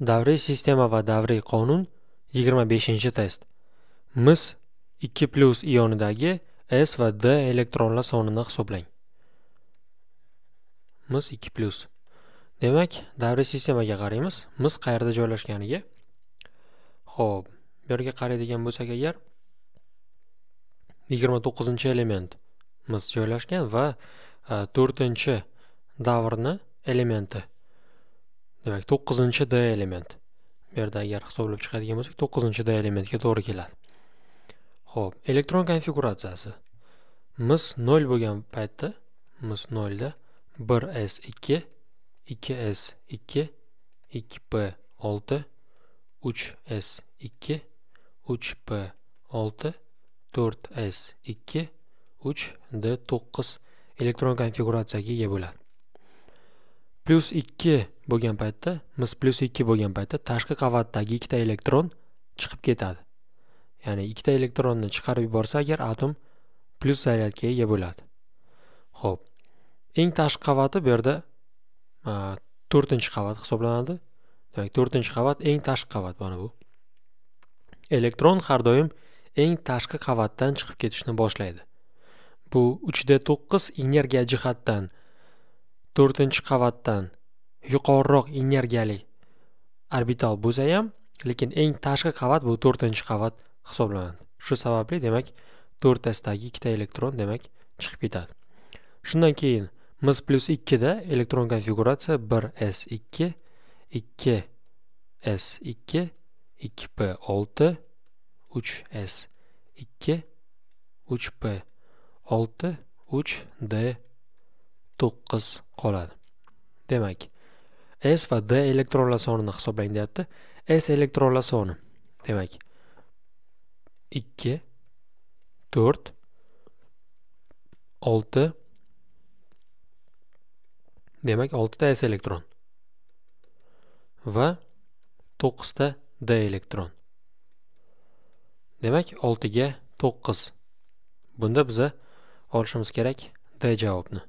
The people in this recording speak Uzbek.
davriy sistema va davriy qonun 25 test mis 2 plus ionidagi s va d elektronlar sonini hisoblang mis 2 plus demak davriy sistemaga qaraymiz mis qayerda joylashganiga ho'p bu yerga qaraydigan bo'lsak agar 29 element mis joylashgan va 4 e, davrni elementi demak to'qqizinchi d element bu yerda agar hisoblab chiqadigan bo'lsak to'qqizinchi d elementga to'g'ri keladi ho'p elektron konfiguratsiyasi mis nol bo'lgan paytda mis nolda bir s ikki ikki s ikki ikki p olti uch s ikki uch p olti to'rt s ikki uch d to'qqiz elektron konfiguratsiyaga ega bo'ladi plus ikki bo'lgan paytda mis plus ikki bo'lgan paytda tashqi qavatdagi ikkita elektron chiqib ketadi ya'ni ikkita elektronni chiqarib yuborsa agar atom plyus zaryadga ega bo'ladi ho'p eng tashqi qavati bu yerda to'rtinchi qavat hisoblanadi demak to'rtinchi qavat eng tashqi qavat mana bu elektron har doim eng tashqi qavatdan chiqib ketishni boshlaydi bu 3 d to'qqiz energiya jihatdan to'rtinchi qavatdan yuqoriroq energiyali orbital bo'lsa ham lekin eng tashqi qavat bu to'rtinchi qavat hisoblanadi shu sababli demak to'rtasidagi ikkita elektron demak chiqib ketadi shundan keyin mis plyus ikkida elektron konfiguratsiya bir s ikki ikki s ikki ikki p olti uch s ikki uch p olti uch d to'qqiz qoladi demak s va d elektronlar sonini hisoblang deyapti s elektronlar soni demak ikki to'rt olti demak oltita s elektron va to'qqizta d elektron demak oltiga to'qqiz bunda biza olishimiz kerak d javobni